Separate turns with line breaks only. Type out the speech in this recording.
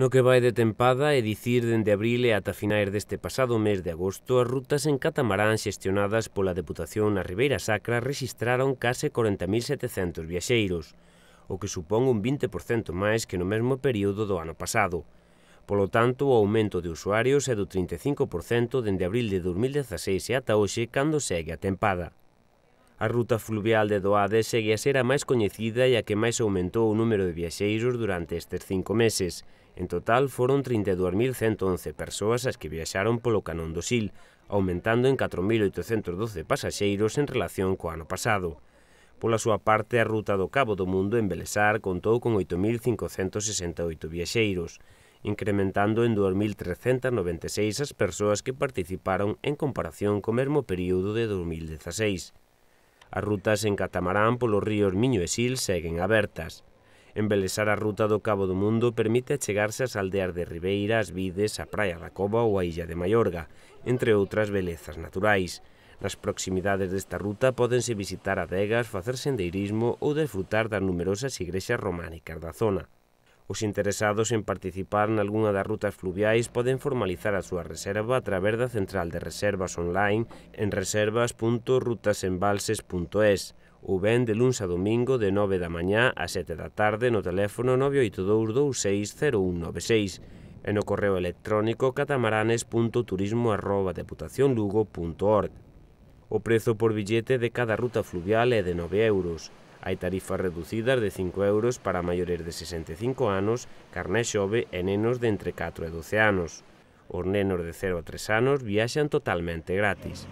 No que vai de tempada e dicir dende abril e ata finais deste pasado mes de agosto, as rutas en catamarán xestionadas pola Deputación na Ribeira Sacra registraron case 40.700 viaxeiros, o que supón un 20% máis que no mesmo período do ano pasado. Polo tanto, o aumento de usuarios é do 35% dende abril de 2016 e ata hoxe cando segue a tempada. A ruta fluvial de Doade segue a ser a máis coñecida e a que máis aumentou o número de viaxeiros durante estes cinco meses. En total foron 32.111 persoas as que viaxaron polo Canón do Sil, aumentando en 4.812 pasaxeiros en relación co ano pasado. Pola súa parte, a ruta do Cabo do Mundo en Belesar contou con 8.568 viaxeiros, incrementando en 2.396 as persoas que participaron en comparación co mesmo período de 2016. As rutas en catamarán polos ríos Miño e Sil seguen abertas. Embelesar a ruta do Cabo do Mundo permite chegarse ás aldeas de Ribeira, as Vides, a Praia da Cova ou a Illa de Maiorga, entre outras belezas naturais. Nas proximidades desta ruta podense visitar adegas, facer sendeirismo ou desfrutar das numerosas igrexas románicas da zona. Os interesados en participar nalgúna das rutas fluviais poden formalizar a súa reserva a través da central de reservas online en reservas.rutasembalses.es ou ben de luns a domingo de 9 da mañá a 7 da tarde no teléfono 982260196 e no correo electrónico catamaranes.turismo.deputacionlugo.org. O prezo por billete de cada ruta fluvial é de 9 euros. Hai tarifas reducidas de 5 euros para maiores de 65 anos, carné xove e nenos de entre 4 e 12 anos. Os nenos de 0 a 3 anos viaxan totalmente gratis.